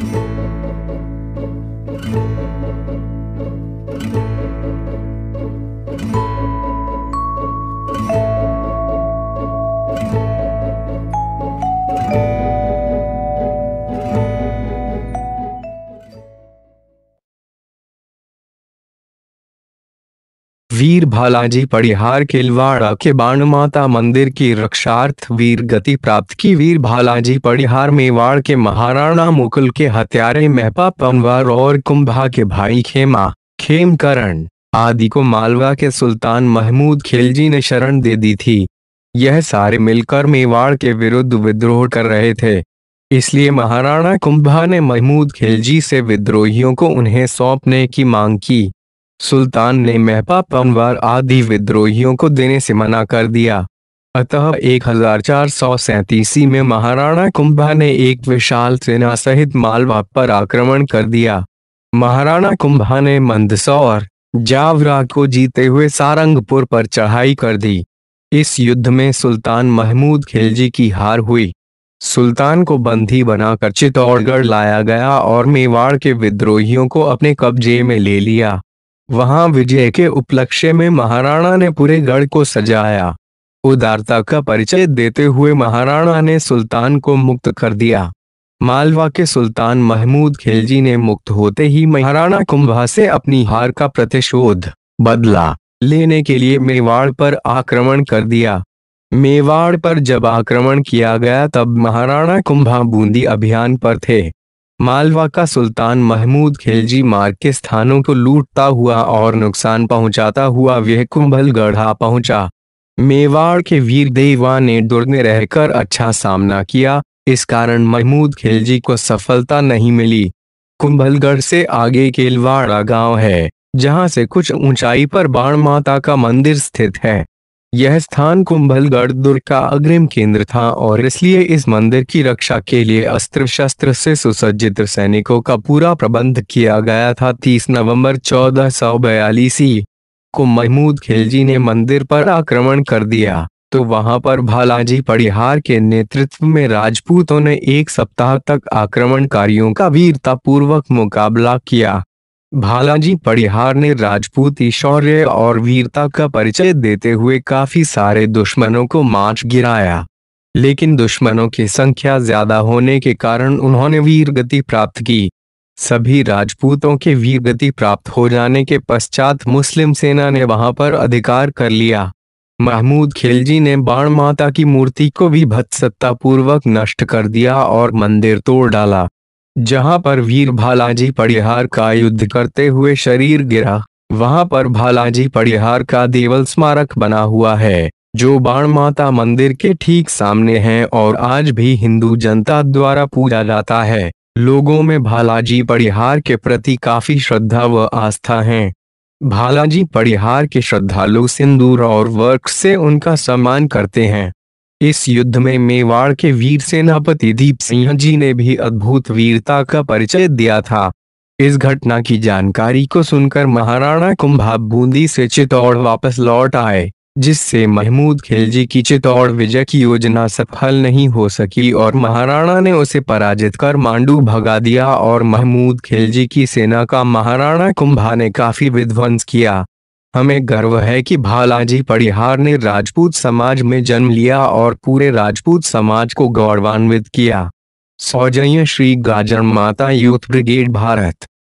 Thank you. वीर भालाजी परिहार केलवाड़ा के बाण माता मंदिर की रक्षार्थ वीर गति प्राप्त की वीर भालाजी परिहार मेवाड़ के महाराणा मुकुल के हत्यारे महपा पमवार और कुंभा के भाई खेमा खेम करण आदि को मालवा के सुल्तान महमूद खिलजी ने शरण दे दी थी यह सारे मिलकर मेवाड़ के विरुद्ध विद्रोह कर रहे थे इसलिए महाराणा कुंभा ने महमूद खिलजी से विद्रोहियों को उन्हें सौंपने की मांग की सुल्तान ने महपा पनवार आदि विद्रोहियों को देने से मना कर दिया अतः एक हजार चार सौ सैतीसी में महाराणा कुंभा ने एक विशाल सेना सहित मालवा पर आक्रमण कर दिया महाराणा कुंभा ने मंदसौर जावरा को जीते हुए सारंगपुर पर चढ़ाई कर दी इस युद्ध में सुल्तान महमूद खिलजी की हार हुई सुल्तान को बंदी बनाकर चित्तौड़गढ़ लाया गया और मेवाड़ के विद्रोहियों को अपने कब्जे में ले लिया वहां विजय के उपलक्ष्य में महाराणा ने पूरे गढ़ को सजाया उदारता का परिचय देते हुए महाराणा ने सुल्तान को मुक्त कर दिया मालवा के सुल्तान महमूद खिलजी ने मुक्त होते ही महाराणा कुंभा से अपनी हार का प्रतिशोध बदला लेने के लिए मेवाड़ पर आक्रमण कर दिया मेवाड़ पर जब आक्रमण किया गया तब महाराणा कुंभा बूंदी अभियान पर थे मालवा का सुल्तान महमूद खिलजी मार्ग के स्थानों को लूटता हुआ और नुकसान पहुंचाता हुआ वह कुंभलगढ़ पहुंचा मेवाड़ के वीर देवा ने दुर्ग में रहकर अच्छा सामना किया इस कारण महमूद खिलजी को सफलता नहीं मिली कुंभलगढ़ से आगे केलवाड़ा गांव है जहां से कुछ ऊंचाई पर बाण माता का मंदिर स्थित है यह स्थान कुंभलगढ़ दुर्ग का अग्रिम केंद्र था और इसलिए इस मंदिर की रक्षा के लिए अस्त्र शस्त्र से सुसज्जित सैनिकों का पूरा प्रबंध किया गया था 30 नवंबर चौदह सौ बयालीस को महमूद खिलजी ने मंदिर पर आक्रमण कर दिया तो वहां पर भालाजी परिहार के नेतृत्व में राजपूतों ने एक सप्ताह तक आक्रमणकारियों का वीरतापूर्वक मुकाबला किया भालाजी परिहार ने राजपूती शौर्य और वीरता का परिचय देते हुए काफी सारे दुश्मनों को माच गिराया लेकिन दुश्मनों की संख्या ज्यादा होने के कारण उन्होंने वीरगति प्राप्त की सभी राजपूतों के वीरगति प्राप्त हो जाने के पश्चात मुस्लिम सेना ने वहां पर अधिकार कर लिया महमूद खिलजी ने बाण माता की मूर्ति को भी भत्सत्तापूर्वक नष्ट कर दिया और मंदिर तोड़ डाला जहां पर वीर भालाजी पड़िहार का युद्ध करते हुए शरीर गिरा वहां पर भालाजी पड़िहार का देवल स्मारक बना हुआ है जो बाण माता मंदिर के ठीक सामने है और आज भी हिंदू जनता द्वारा पूजा जाता है लोगों में भालाजी परिहार के प्रति काफी श्रद्धा व आस्था है भालाजी परिहार के श्रद्धालु सिंदूर और वर्क से उनका सम्मान करते हैं इस युद्ध में मेवाड़ के वीर सेनापति दीप सिंह जी ने भी अद्भुत वीरता का परिचय दिया था इस घटना की जानकारी को सुनकर महाराणा कुंभा बूंदी से चित्तौड़ वापस लौट आए जिससे महमूद खिलजी की चित्तौड़ विजय की योजना सफल नहीं हो सकी और महाराणा ने उसे पराजित कर मांडू भगा दिया और महमूद खिलजी की सेना का महाराणा कुंभा ने काफी विध्वंस किया हमें गर्व है कि भालाजी परिहार ने राजपूत समाज में जन्म लिया और पूरे राजपूत समाज को गौरवान्वित किया सौजन्य श्री गाजर माता यूथ ब्रिगेड भारत